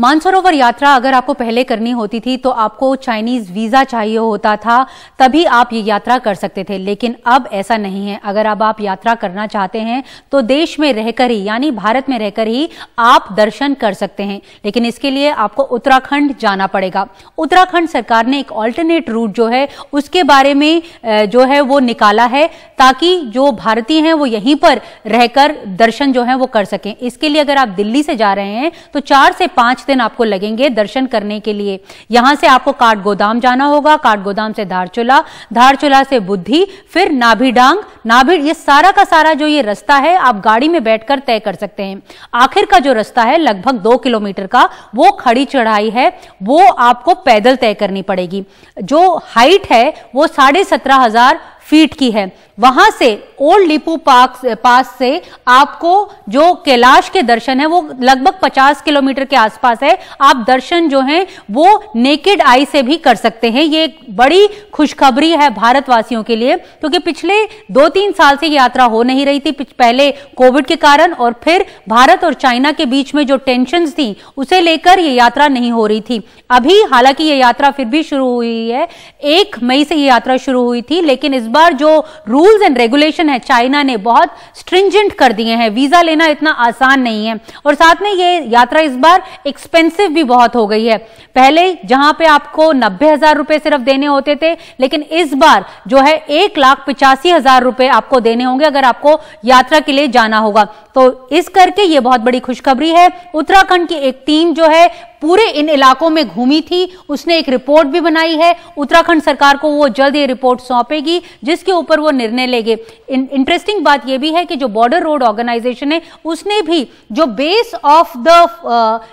मानसरोवर यात्रा अगर आपको पहले करनी होती थी तो आपको चाइनीज वीजा चाहिए होता था तभी आप ये यात्रा कर सकते थे लेकिन अब ऐसा नहीं है अगर अब आप यात्रा करना चाहते हैं तो देश में रहकर ही यानी भारत में रहकर ही आप दर्शन कर सकते हैं लेकिन इसके लिए आपको उत्तराखंड जाना पड़ेगा उत्तराखंड सरकार ने एक ऑल्टरनेट रूट जो है उसके बारे में जो है वो निकाला है ताकि जो भारतीय हैं वो यहीं पर रहकर दर्शन जो है वो कर सकें इसके लिए अगर आप दिल्ली से जा रहे हैं तो चार से पांच दिन आपको लगेंगे दर्शन करने के लिए यहां से आपको काट गोदाम जाना होगा काट गोदाम से धारचूला धारचूला से बुद्धि फिर नाभिडांग नाभी ये सारा का सारा जो ये रास्ता है आप गाड़ी में बैठकर तय कर सकते हैं आखिर का जो रास्ता है लगभग दो किलोमीटर का वो खड़ी चढ़ाई है वो आपको पैदल तय करनी पड़ेगी जो हाइट है वो साढ़े सत्रह हजार फीट की है वहां से ओल्ड लिपू पार्क पास से आपको जो कैलाश के दर्शन है वो लगभग 50 किलोमीटर के आसपास है आप दर्शन जो है वो नेकेड आई से भी कर सकते हैं ये एक बड़ी खुशखबरी है भारतवासियों के लिए क्योंकि तो पिछले दो तीन साल से यात्रा हो नहीं रही थी पहले कोविड के कारण और फिर भारत और चाइना के बीच में जो टेंशन थी उसे लेकर ये यात्रा नहीं हो रही थी अभी हालांकि ये यात्रा फिर भी शुरू हुई है एक मई से ये यात्रा शुरू हुई थी लेकिन इस बार जो रूट रूल्स एंड रेगुलेशन है चाइना ने बहुत स्ट्रिंजेंट कर दिए हैं वीजा लेना इतना आसान नहीं है और साथ में ये यात्रा इस बार एक्सपेंसिव भी बहुत हो गई है पहले जहां पे आपको नब्बे हजार रुपए सिर्फ देने होते थे लेकिन इस बार जो है एक लाख पिचासी हजार रुपए आपको देने होंगे अगर आपको यात्रा के लिए जाना होगा तो इस करके ये बहुत बड़ी खुशखबरी है उत्तराखंड की एक टीम जो है पूरे इन इलाकों में घूमी थी उसने एक रिपोर्ट भी बनाई है उत्तराखंड सरकार को वो जल्द ये रिपोर्ट सौंपेगी जिसके ऊपर वो निर्णय निर्णय लेंगे इंटरेस्टिंग बात यह भी है कि जो बॉर्डर रोड ऑर्गेनाइजेशन है उसने भी जो बेस ऑफ द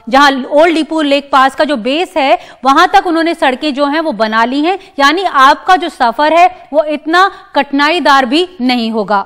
जहां ओल्ड डिपो लेक पास का जो बेस है वहां तक उन्होंने सड़कें जो हैं वो बना ली हैं यानी आपका जो सफर है वो इतना कठिनाईदार भी नहीं होगा